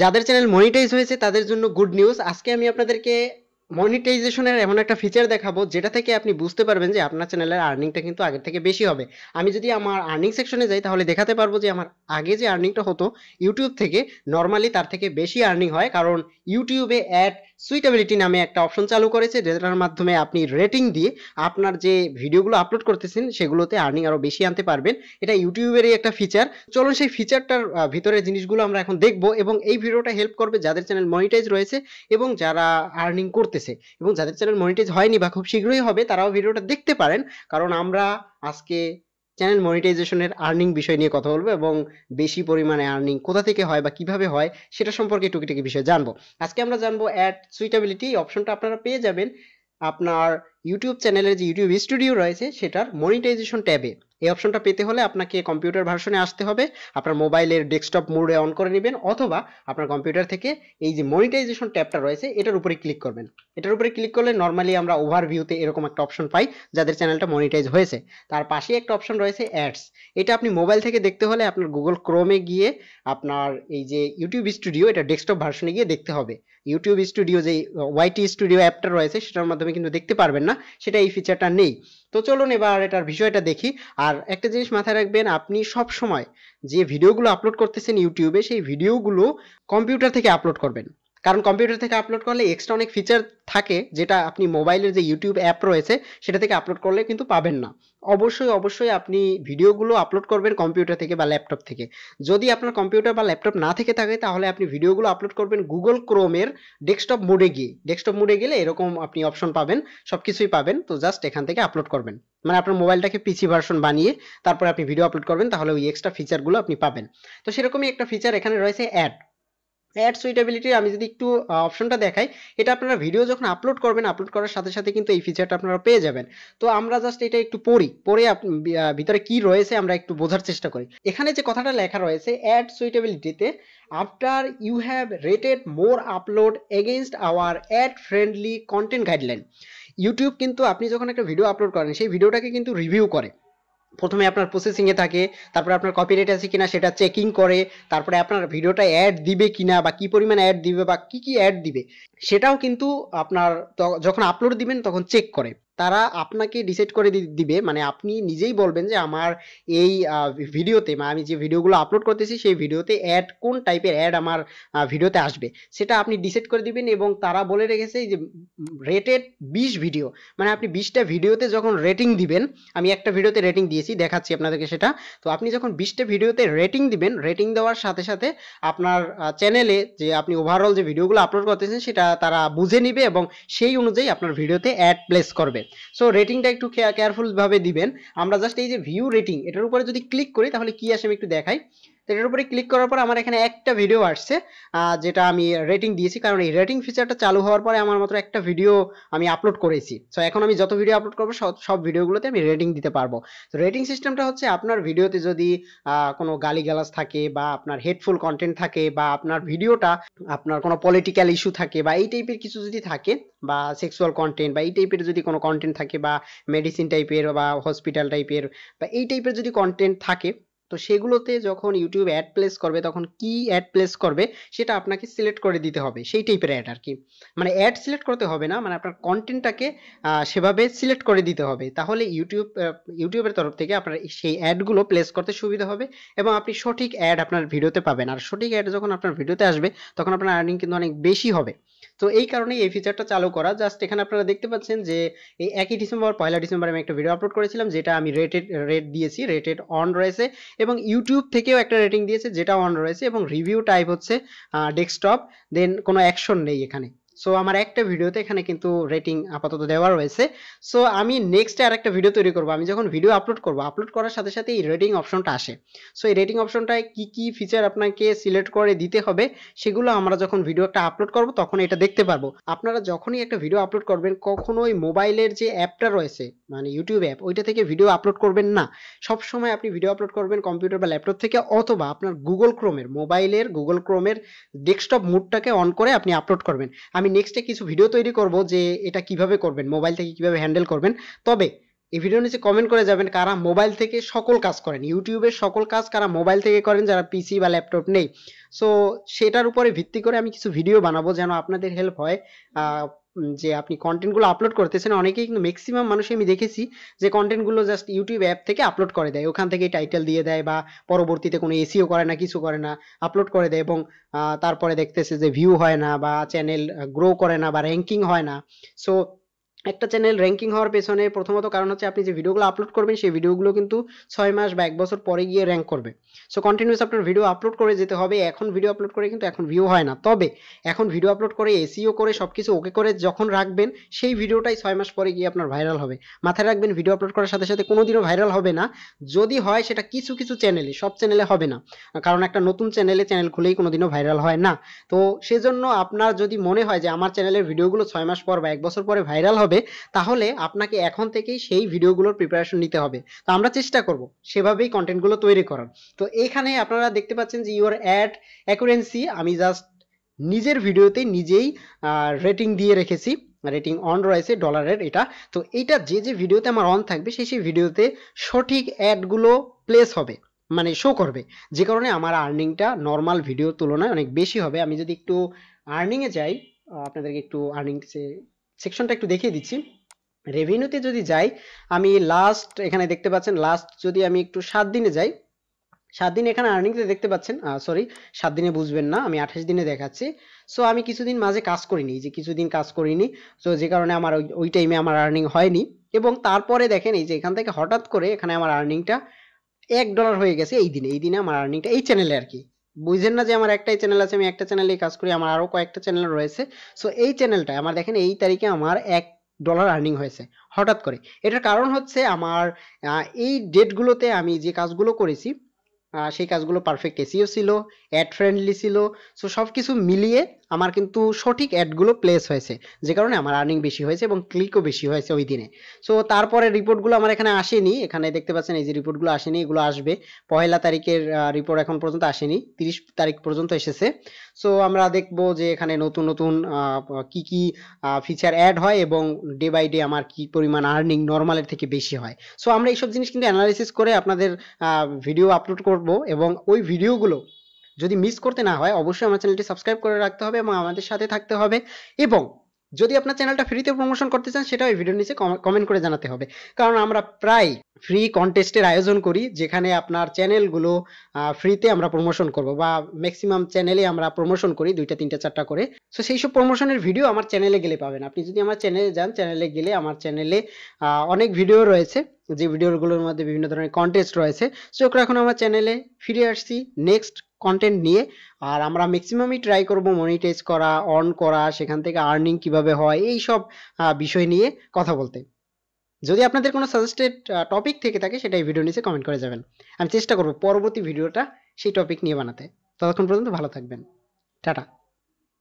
যাদের channel monetize হয়েছে তাদের জন্য গুড নিউজ আজকে আমি আপনাদেরকে মনিটাইজেশনের এমন একটা ফিচার দেখাবো যেটা থেকে আপনি বুঝতে পারবেন যে আপনার চ্যানেলের আর্নিংটা কিন্তু আগের থেকে বেশি হবে আমি যদি আমার আর্নিং সেকশনে যাই তাহলে দেখাতে পারবো যে আমার আগে যে আর্নিংটা হতো ইউটিউব থেকে নর্মালি তার থেকে বেশি আর্নিং হয় কারণ ইউটিউবে অ্যাড সুইটেবিলিটি নামে একটা অপশন চালু করেছে যেটার মাধ্যমে আপনি রেটিং দিয়ে আপনার যে ভিডিওগুলো আপলোড করতেছেন সেগুলোতে আর্নিং আরও বেশি আনতে পারবেন এটা ইউটিউবেরই একটা ফিচার চলুন সেই ফিচারটার ভিতরে জিনিসগুলো আমরা এখন দেখব এবং এই ভিডিওটা হেল্প করবে যাদের চ্যানেল মনিটাইজ রয়েছে এবং যারা আর্নিং করতেছে এবং যাদের চ্যানেল মনিটাইজ হয়নি বা খুব শীঘ্রই হবে তারাও ভিডিওটা দেখতে পারেন কারণ আমরা আজকে চ্যানেল মনিটাইজেশনের আর্নিং বিষয় নিয়ে কথা বলবো এবং বেশি পরিমাণে আর্নিং কোথা থেকে হয় বা কিভাবে হয় সেটা সম্পর্কে টুকিটাকি বিষয়ে জানবো আজকে আমরা জানবো অ্যাড সুইটেবিলিটি অপশনটা আপনারা পেয়ে যাবেন আপনার ইউটিউব চ্যানেলের যে ইউটিউব স্টুডিও রয়েছে সেটার মনিটাইজেশন ট্যাবে এই অপশনটা পেতে হলে আপনাকে কম্পিউটার ভার্সনে আসতে হবে আপনার মোবাইলের ডেস্কটপ মোডে অন করে নেবেন অথবা আপনার কম্পিউটার থেকে এই যে মনিটাইজেশন ট্যাবটা রয়েছে এটার উপরে ক্লিক করবেন এটার উপরে ক্লিক করলে নর্মালি আমরা ওভারভিউতে এরকম একটা অপশন পাই যাদের চ্যানেলটা মনিটাইজ হয়েছে তার পাশে একটা অপশন রয়েছে অ্যাডস এটা আপনি মোবাইল থেকে দেখতে হলে আপনার গুগল ক্রোমে গিয়ে আপনার এই যে ইউটিউব স্টুডিও এটা ডেস্কটপ ভার্সনে গিয়ে দেখতে হবে ইউটিউব স্টুডিও যে ওয়াইটি স্টুডিও অ্যাপটা রয়েছে সেটার মাধ্যমে কিন্তু দেখতে পারবেন না সেটা এই ফিচারটা নেই তো চলুন এবার এটার বিষয়টা দেখি আর একটা জিনিস মাথায় রাখবেন আপনি সব সময় যে ভিডিওগুলো আপলোড করতেছেন ইউটিউবে সেই ভিডিওগুলো কম্পিউটার থেকে আপলোড করবেন কারণ কম্পিউটার থেকে আপলোড করলে এক্সট্রা অনেক ফিচার থাকে যেটা আপনি মোবাইলের যে ইউটিউব অ্যাপ রয়েছে সেটা থেকে আপলোড করলে কিন্তু পাবেন না অবশ্যই অবশ্যই আপনি ভিডিওগুলো আপলোড করবেন কম্পিউটার থেকে বা ল্যাপটপ থেকে যদি আপনার কম্পিউটার বা ল্যাপটপ না থেকে থাকে তাহলে আপনি ভিডিওগুলো আপলোড করবেন গুগল ক্রোমের ডেস্কটপ মোডে গিয়ে ডেস্কটপ মোডে গেলে এরকম আপনি অপশন পাবেন সব কিছুই পাবেন তো জাস্ট এখান থেকে আপলোড করবেন মানে আপনার মোবাইলটাকে পিসি ভার্সন বানিয়ে তারপরে আপনি ভিডিও আপলোড করবেন তাহলে ওই এক্সট্রা ফিচারগুলো আপনি পাবেন তো সেরকমই একটা ফিচার এখানে রয়েছে অ্যাড অ্যাড সুইটেবিলিটির আমি যদি একটু অপশনটা দেখাই এটা আপনারা ভিডিও যখন আপলোড করবেন আপলোড করার সাথে সাথে কিন্তু এই ফিচারটা আপনারা পেয়ে যাবেন তো আমরা জাস্ট এটা একটু পড়ি পড়ে ভিতরে কি রয়েছে আমরা একটু বোঝার চেষ্টা করি এখানে যে কথাটা লেখা রয়েছে অ্যাড সুইটেবিলিটিতে after you have rated more upload against our ad friendly content guideline YouTube কিন্তু আপনি যখন একটা ভিডিও আপলোড করেন সেই ভিডিওটাকে কিন্তু রিভিউ করে প্রথমে আপনার প্রসেসিংয়ে থাকে তারপরে আপনার কপিরাইট আছে কিনা সেটা চেকিং করে তারপরে আপনার ভিডিওটা অ্যাড দিবে কিনা বা কি পরিমাণ অ্যাড দিবে বা কি কি অ্যাড দিবে সেটাও কিন্তু আপনার যখন আপলোড দিবেন তখন চেক করে তারা আপনাকে ডিসাইড করে দিবে মানে আপনি নিজেই বলবেন যে আমার এই ভিডিওতে মানে আমি যে ভিডিওগুলো আপলোড করতেছি সেই ভিডিওতে অ্যাড কোন টাইপের অ্যাড আমার ভিডিওতে আসবে সেটা আপনি ডিসাইড করে দিবেন এবং তারা বলে রেখেছে যে রেটেড বিশ ভিডিও মানে আপনি বিশটা ভিডিওতে যখন রেটিং দিবেন আমি একটা ভিডিওতে রেটিং দিয়েছি দেখাচ্ছি আপনাদেরকে সেটা তো আপনি যখন বিশটা ভিডিওতে রেটিং দিবেন রেটিং দেওয়ার সাথে সাথে আপনার চ্যানেলে যে আপনি ওভারঅল যে ভিডিওগুলো আপলোড করতেছেন সেটা তারা বুঝে নিবে এবং সেই অনুযায়ী আপনার ভিডিওতে অ্যাড প্লেস করবে সো রেটিংটা একটু কেয়ারফুলভাবে দিবেন আমরা জাস্ট এই যে ভিউ রেটিং এটার উপরে যদি ক্লিক করি তাহলে কি আসে আমি একটু দেখাই এটার উপরে ক্লিক করার পর আমার এখানে একটা ভিডিও আসছে যেটা আমি রেটিং দিয়েছি কারণ এই রেটিং ফিচারটা চালু হওয়ার পরে আমার মাত্র একটা ভিডিও আমি আপলোড করেছি সো এখন আমি যত ভিডিও আপলোড করবো সব ভিডিওগুলোতে আমি রেটিং দিতে পারবো তো রেটিং সিস্টেমটা হচ্ছে আপনার ভিডিওতে যদি কোনো গালিগালাজ থাকে বা আপনার হেডফুল কন্টেন্ট থাকে বা আপনার ভিডিওটা আপনার কোনো পলিটিক্যাল ইস্যু থাকে বা এই টাইপের কিছু যদি থাকে বা সেক্সুয়াল কন্টেন্ট বা এই টাইপের যদি কোনো কন্টেন্ট থাকে বা মেডিসিন টাইপের বা হসপিটাল টাইপের বা এই টাইপের যদি কন্টেন্ট থাকে তো সেগুলোতে যখন ইউটিউব অ্যাড প্লেস করবে তখন কি অ্যাড প্লেস করবে সেটা আপনাকে সিলেক্ট করে দিতে হবে সেই টাইপের অ্যাড আর কি মানে অ্যাড সিলেক্ট করতে হবে না মানে আপনার কন্টেন্টটাকে সেভাবে সিলেক্ট করে দিতে হবে তাহলে ইউটিউব ইউটিউবের তরফ থেকে আপনার সেই অ্যাডগুলো প্লেস করতে সুবিধা হবে এবং আপনি সঠিক অ্যাড আপনার ভিডিওতে পাবেন আর সঠিক অ্যাড যখন আপনার ভিডিওতে আসবে তখন আপনার আর্নিং কিন্তু অনেক বেশি হবে তো এই কারণে এই ফিচারটা চালু করা জাস্ট এখানে আপনারা দেখতে পাচ্ছেন যে এই একই ডিসেম্বর পয়লা ডিসেম্বর আমি একটা ভিডিও আপলোড করেছিলাম যেটা আমি রেটেড রেট দিয়েছি রেটেড অন রয়েছে এবং ইউটিউব থেকেও একটা রেটিং দিয়েছে যেটা অন রয়েছে এবং রিভিউ টাইপ হচ্ছে ডেস্কটপ দেন কোনো অ্যাকশন নেই এখানে সো আমার একটা ভিডিওতে এখানে কিন্তু রেটিং আপাতত দেওয়া রয়েছে সো আমি নেক্সটে আর একটা ভিডিও তৈরি করবো আমি যখন ভিডিও আপলোড করবো আপলোড করার সাথে সাথে এই রেটিং অপশনটা আসে সো এই রেটিং অপশনটায় কি কি ফিচার আপনাকে সিলেক্ট করে দিতে হবে সেগুলো আমরা যখন ভিডিওটা আপলোড করবো তখন এটা দেখতে পারবো আপনারা যখনই একটা ভিডিও আপলোড করবেন কখনোই মোবাইলের যে অ্যাপটা রয়েছে মানে ইউটিউব অ্যাপ ওইটা থেকে ভিডিও আপলোড করবেন না সব সময় আপনি ভিডিও আপলোড করবেন কম্পিউটার বা ল্যাপটপ থেকে অথবা আপনার গুগল ক্রোমের মোবাইলের গুগল ক্রোমের ডেস্কটপ মুডটাকে অন করে আপনি আপলোড করবেন আমি নেক্সটে কিছু ভিডিও তৈরি করব যে এটা কিভাবে করবেন মোবাইল থেকে কিভাবে হ্যান্ডেল করবেন তবে এই ভিডিও নিচে কমেন্ট করে যাবেন কারা মোবাইল থেকে সকল কাজ করেন ইউটিউবের সকল কাজ কারা মোবাইল থেকে করেন যারা পিসি বা ল্যাপটপ নেই সো সেটার উপরে ভিত্তি করে আমি কিছু ভিডিও বানাবো যেন আপনাদের হেল্প হয় যে আপনি কন্টেন্টগুলো আপলোড করতেছেন অনেকেই কিন্তু ম্যাক্সিমাম মানুষই আমি দেখেছি যে কন্টেন্টগুলো জাস্ট ইউটিউব অ্যাপ থেকে আপলোড করে দেয় ওখান থেকে টাইটেল দিয়ে দেয় বা পরবর্তীতে কোনো এসিও করে না কিছু করে না আপলোড করে দেয় এবং তারপরে দেখতেছে যে ভিউ হয় না বা চ্যানেল গ্রো করে না বা র্যাঙ্কিং হয় না সো একটা চ্যানেল র্যাঙ্কিং হওয়ার পেছনে প্রথমত কারণ হচ্ছে আপনি যে ভিডিওগুলো আপলোড করবেন সেই ভিডিওগুলো কিন্তু ছয় মাস বা এক বছর পরে গিয়ে র্যাঙ্ক করবে সো কন্টিনিউস আপনার ভিডিও আপলোড করে যেতে হবে এখন ভিডিও আপলোড করে কিন্তু এখন ভিউ হয় না তবে এখন ভিডিও আপলোড করে এসিও করে সব কিছু ওকে করে যখন রাখবেন সেই ভিডিওটাই ছয় মাস পরে গিয়ে আপনার ভাইরাল হবে মাথায় রাখবেন ভিডিও আপলোড করার সাথে সাথে কোনোদিনও ভাইরাল হবে না যদি হয় সেটা কিছু কিছু চ্যানেলে সব চ্যানেলে হবে না কারণ একটা নতুন চ্যানেলে চ্যানেল খুলেই কোনোদিনও ভাইরাল হয় না তো সেজন্য আপনার যদি মনে হয় যে আমার চ্যানেলের ভিডিওগুলো ছয় মাস পর বা এক বছর পরে ভাইরাল হবে হবে তাহলে আপনাকে এখন থেকেই সেই ভিডিওগুলোর প্রিপারেশন নিতে হবে তো আমরা চেষ্টা করব সেভাবেই কন্টেন্টগুলো তৈরি করার তো এখানে আপনারা দেখতে পাচ্ছেন যে ইউর অ্যাড অ্যাকুরেন্সি আমি জাস্ট নিজের ভিডিওতে নিজেই রেটিং দিয়ে রেখেছি রেটিং অন রয়েছে ডলারের এটা তো এইটা যে যে ভিডিওতে আমার অন থাকবে সেই সেই ভিডিওতে সঠিক অ্যাডগুলো প্লেস হবে মানে শো করবে যে কারণে আমার আর্নিংটা নর্মাল ভিডিওর তুলনায় অনেক বেশি হবে আমি যদি একটু আর্নিংয়ে যাই আপনাদেরকে একটু আর্নিংসে সেকশনটা একটু দেখিয়ে দিচ্ছি রেভিনিউতে যদি যাই আমি লাস্ট এখানে দেখতে পাচ্ছেন লাস্ট যদি আমি একটু সাত দিনে যাই সাত দিন এখানে আর্নিংতে দেখতে পাচ্ছেন সরি সাত দিনে বুঝবেন না আমি আঠাশ দিনে দেখাচ্ছি সো আমি কিছুদিন মাঝে কাজ করিনি যে কিছুদিন কাজ করিনি সো যে কারণে আমার ওই টাইমে আমার আর্নিং হয়নি এবং তারপরে দেখেন এই যে এখান থেকে হঠাৎ করে এখানে আমার আর্নিংটা এক ডলার হয়ে গেছে এই দিনে এই দিনে আমার আর্নিংটা এই চ্যানেলে আর কি বুঝেন না যে আমার একটাই চ্যানেল আছে আমি একটা চ্যানেলেই কাজ করি আমার আরও কয়েকটা চ্যানেল রয়েছে সো এই চ্যানেলটা আমার দেখেন এই তারিখে আমার এক ডলার আর্নিং হয়েছে হঠাৎ করে এটার কারণ হচ্ছে আমার এই ডেটগুলোতে আমি যে কাজগুলো করেছি সেই কাজগুলো পারফেক্ট এসিও ছিল অ্যাড ফ্রেন্ডলি ছিল সো সব কিছু মিলিয়ে আমার কিন্তু সঠিক অ্যাডগুলো প্লেস হয়েছে যে কারণে আমার আর্নিং বেশি হয়েছে এবং ক্লিকও বেশি হয়েছে ওই দিনে সো তারপরে রিপোর্টগুলো আমার এখানে আসেনি এখানে দেখতে পাচ্ছেন এই যে রিপোর্টগুলো আসেনি এগুলো আসবে পহেলা তারিখের রিপোর্ট এখন পর্যন্ত আসেনি তিরিশ তারিখ পর্যন্ত এসেছে সো আমরা দেখব যে এখানে নতুন নতুন কি কি ফিচার অ্যাড হয় এবং ডে বাই ডে আমার কি পরিমাণ আর্নিং নর্মালের থেকে বেশি হয় সো আমরা এইসব জিনিস কিন্তু অ্যানালাইসিস করে আপনাদের ভিডিও আপলোড করব এবং ওই ভিডিওগুলো যদি মিস করতে না হয় অবশ্যই আমার চ্যানেলটি সাবস্ক্রাইব করে রাখতে হবে এবং আমাদের সাথে থাকতে হবে এবং যদি আপনার চ্যানেলটা ফ্রিতে প্রমোশন করতে চান সেটাও এই ভিডিওর নিচে কমেন্ট করে জানাতে হবে কারণ আমরা প্রায় ফ্রি কনটেস্টের আয়োজন করি যেখানে আপনার চ্যানেলগুলো ফ্রিতে আমরা প্রমোশন করব বা ম্যাক্সিমাম চ্যানেলে আমরা প্রমোশন করি দুইটা তিনটা চারটা করে সো সেই সব প্রমোশনের ভিডিও আমার চ্যানেলে গেলে পাবেন আপনি যদি আমার চ্যানেলে যান চ্যানেলে গেলে আমার চ্যানেলে অনেক ভিডিও রয়েছে যে ভিডিওগুলোর মধ্যে বিভিন্ন ধরনের কন্টেস্ট রয়েছে সো এখন আমার চ্যানেলে ফিরে আসছি নেক্সট কন্টেন্ট নিয়ে আর আমরা ম্যাক্সিমামই ট্রাই করব মনিটাইজ করা অন করা সেখান থেকে আর্নিং কিভাবে হয় এই সব বিষয় নিয়ে কথা বলতে যদি আপনাদের কোনো সাজেস্টেড টপিক থেকে থাকে সেটা এই ভিডিও নিচে কমেন্ট করে যাবেন আমি চেষ্টা করব পরবর্তী ভিডিওটা সেই টপিক নিয়ে বানাতে ততক্ষণ পর্যন্ত ভালো থাকবেন টাটা